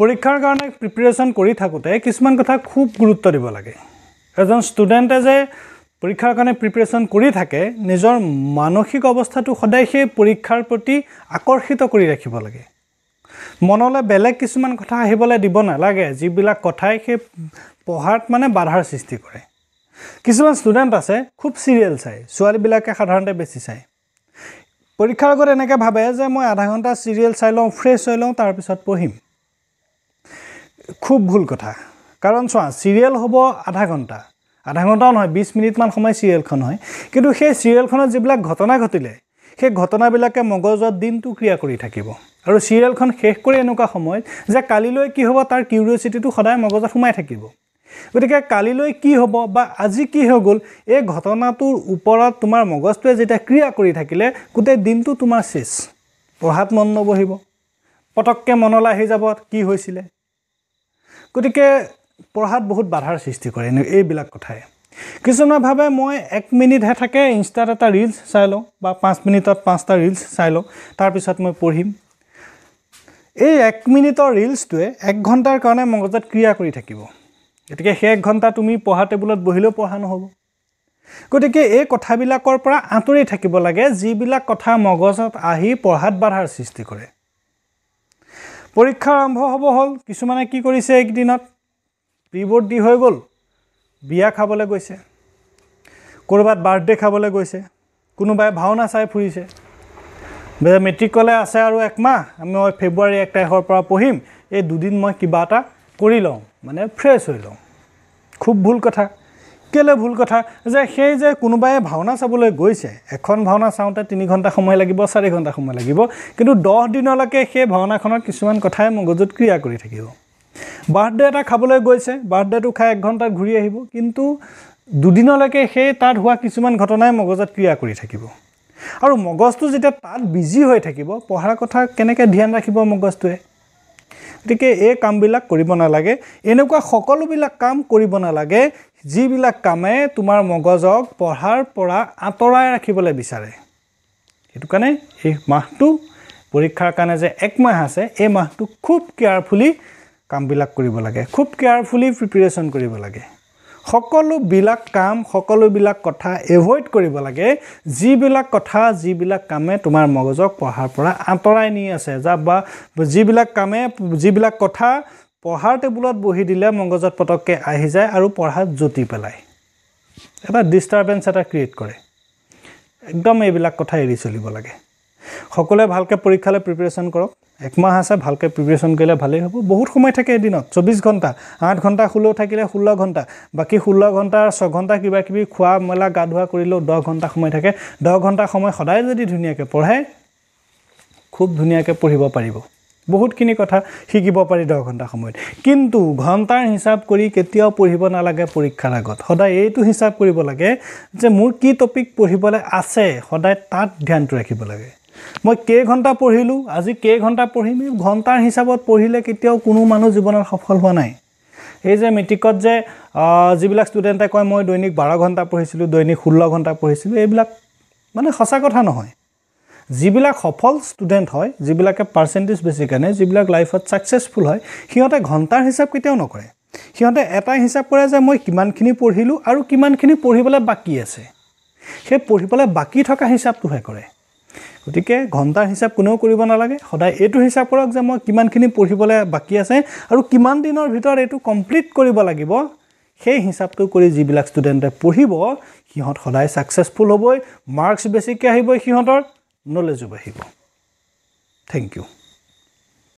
পৰীক্ষাৰ কাৰণে প্ৰিপেৰেশ্যন কৰি থাকোঁতে কিছুমান কথা খুব গুৰুত্ব দিব লাগে এজন ষ্টুডেণ্টে যে পৰীক্ষাৰ কাৰণে প্ৰিপেৰেশ্যন কৰি থাকে নিজৰ মানসিক অৱস্থাটো সদায় সেই পৰীক্ষাৰ প্ৰতি আকৰ্ষিত কৰি ৰাখিব লাগে মনলৈ বেলেগ কিছুমান কথা আহিবলৈ দিব নালাগে যিবিলাক কথাই সেই পঢ়াত মানে বাধাৰ সৃষ্টি কৰে কিছুমান ষ্টুডেণ্ট আছে খুব চিৰিয়েল চাই ছোৱালীবিলাকে সাধাৰণতে বেছি চায় পৰীক্ষাৰ আগত এনেকৈ ভাবে যে মই আধা ঘণ্টা চিৰিয়েল চাই লওঁ ফ্ৰেছ হৈ লওঁ তাৰপিছত পঢ়িম খুব ভুল কথা কাৰণ চোৱা চিৰিয়েল হ'ব আধা ঘণ্টা আধা ঘণ্টাও নহয় বিছ মিনিটমান সময় চিৰিয়েলখন হয় কিন্তু সেই চিৰিয়েলখনত যিবিলাক ঘটনা ঘটিলে সেই ঘটনাবিলাকে মগজত দিনটো ক্ৰিয়া কৰি থাকিব আৰু চিৰিয়েলখন শেষ কৰি এনেকুৱা সময়ত যে কালিলৈ কি হ'ব তাৰ কিউৰিয়চিটিটো সদায় মগজত সোমাই থাকিব গতিকে কালিলৈ কি হ'ব বা আজি কি হৈ গ'ল এই ঘটনাটোৰ ওপৰত তোমাৰ মগজটোৱে যেতিয়া ক্ৰিয়া কৰি থাকিলে গোটেই দিনটো তোমাৰ চেচ পঢ়াত মন নবহিব পটককৈ মনলৈ আহি যাব কি হৈছিলে গতিকে পঢ়াত বহুত বাধাৰ সৃষ্টি কৰে এনে এইবিলাক কথাই কিছুমানে ভাবে মই এক মিনিটহে থাকে ইনষ্টাত এটা ৰিলচ চাই লওঁ বা পাঁচ মিনিটত পাঁচটা ৰিলচ চাই লওঁ তাৰপিছত মই পঢ়িম এই এক মিনিটৰ ৰিলচটোৱে এক ঘণ্টাৰ কাৰণে মগজত ক্ৰিয়া কৰি থাকিব গতিকে সেই এক ঘণ্টা তুমি পঢ়া টেবুলত বহিলেও পঢ়া নহ'ব গতিকে এই কথাবিলাকৰ পৰা আঁতৰি থাকিব লাগে যিবিলাক কথা মগজত আহি পঢ়াত বাধাৰ সৃষ্টি কৰে পৰীক্ষা আৰম্ভ হ'ব হ'ল কিছুমানে কি কৰিছে এইকেইদিনত প্ৰি বোৰ্ড দি হৈ গ'ল বিয়া খাবলৈ গৈছে ক'ৰবাত বাৰ্থডে খাবলৈ গৈছে কোনোবাই ভাওনা চাই ফুৰিছে মেট্ৰিক ক'লে আছে আৰু একমাহ মই ফেব্ৰুৱাৰী এক তাৰিখৰ পৰা পঢ়িম এই দুদিন মই কিবা এটা কৰি লওঁ মানে ফ্ৰেছ হৈ লওঁ খুব ভুল কথা কেলৈ ভুল কথা যে সেই যে কোনোবাই ভাওনা চাবলৈ গৈছে এখন ভাওনা চাওঁতে তিনি ঘণ্টা সময় লাগিব চাৰি ঘণ্টা সময় লাগিব কিন্তু দহ দিনলৈকে সেই ভাওনাখনৰ কিছুমান কথাই মগজুত ক্ৰিয়া কৰি থাকিব বাৰ্থডে এটা খাবলৈ গৈছে বাৰ্থডেটো খাই এক ঘণ্টাত ঘূৰি আহিব কিন্তু দুদিনলৈকে সেই তাত হোৱা কিছুমান ঘটনাই মগজত ক্ৰিয়া কৰি থাকিব আৰু মগজটো যেতিয়া তাত বিজি হৈ থাকিব পঢ়াৰ কথা কেনেকৈ ধ্যান ৰাখিব মগজটোৱে গতিকে এই কামবিলাক কৰিব নালাগে এনেকুৱা সকলোবিলাক কাম কৰিব নালাগে যিবিলাক কামে তোমাৰ মগজক পঢ়াৰ পৰা আঁতৰাই ৰাখিবলৈ বিচাৰে সেইটো কাৰণে এই মাহটো পৰীক্ষাৰ কাৰণে যে এক মাহ আছে এই মাহটো খুব কেয়াৰফুলি কামবিলাক কৰিব লাগে খুব কেয়াৰফুলি প্ৰিপেৰেশ্যন কৰিব লাগে সকলোবিলাক কাম সকলোবিলাক কথা এভইড কৰিব লাগে যিবিলাক কথা যিবিলাক কামে তোমাৰ মগজক পঢ়াৰ পৰা আঁতৰাই নি আছে যা বা যিবিলাক কামে যিবিলাক কথা পঢ়াৰ টেবুলত বহি দিলে মগজত পটককৈ আহি যায় আৰু পঢ়াত জুতি পেলায় এটা ডিষ্টাৰ্বেঞ্চ এটা ক্ৰিয়েট কৰে একদম এইবিলাক কথা এৰি চলিব লাগে সকলোৱে ভালকৈ পৰীক্ষালৈ প্ৰিপেৰেশ্যন কৰক একমাহ আছে ভালকৈ প্ৰিপেৰেশ্যন কৰিলে ভালেই হ'ব বহুত সময় থাকে এদিনত চৌব্বিছ ঘণ্টা আঠ ঘণ্টা ষোল্ল থাকিলে ষোল্ল ঘণ্টা বাকী ষোল্ল ঘণ্টাৰ ছঘণ্টা কিবাকিবি খোৱা মেলা গা ধোৱা কৰিলেও দহ ঘণ্টা সময় থাকে দহ ঘণ্টা সময় সদায় যদি ধুনীয়াকৈ পঢ়ে খুব ধুনীয়াকৈ পঢ়িব পাৰিব বহুতখিনি কথা শিকিব পাৰি দহ ঘণ্টা সময়ত কিন্তু ঘণ্টাৰ হিচাপ কৰি কেতিয়াও পঢ়িব নালাগে পৰীক্ষাৰ আগত সদায় এইটো হিচাপ কৰিব লাগে যে মোৰ কি টপিক পঢ়িবলৈ আছে সদায় তাত ধ্যানটো ৰাখিব লাগে মই কেইঘণ্টা পঢ়িলোঁ আজি কেইঘণ্টা পঢ়িম ঘণ্টাৰ হিচাপত পঢ়িলে কেতিয়াও কোনো মানুহ জীৱনত সফল হোৱা নাই এই যে মেট্ৰিকত যে যিবিলাক ষ্টুডেণ্টে কয় মই দৈনিক বাৰ ঘণ্টা পঢ়িছিলোঁ দৈনিক ষোল্ল ঘণ্টা পঢ়িছিলোঁ এইবিলাক মানে সঁচা কথা নহয় যিবিলাক সফল ষ্টুডেণ্ট হয় যিবিলাকে পাৰ্চেণ্টেজ বেছি কাৰণে যিবিলাক লাইফত ছাকচেছফুল হয় সিহঁতে ঘণ্টাৰ হিচাপ কেতিয়াও নকৰে সিহঁতে এটাই হিচাপ কৰে যে মই কিমানখিনি পঢ়িলোঁ আৰু কিমানখিনি পঢ়িবলৈ বাকী আছে সেই পঢ়িবলৈ বাকী থকা হিচাপটোহে কৰে গতিকে ঘণ্টাৰ হিচাপ কোনেও কৰিব নালাগে সদায় এইটো হিচাপ কৰক যে মই কিমানখিনি পঢ়িবলৈ বাকী আছে আৰু কিমান দিনৰ ভিতৰত এইটো কমপ্লিট কৰিব লাগিব সেই হিচাপটো কৰি যিবিলাক ষ্টুডেণ্টে পঢ়িব সিহঁত সদায় ছাকচেছফুল হ'বই মাৰ্কছ বেছিকৈ আহিবই সিহঁতৰ নলেজো বাঢ়িব থেংক ইউ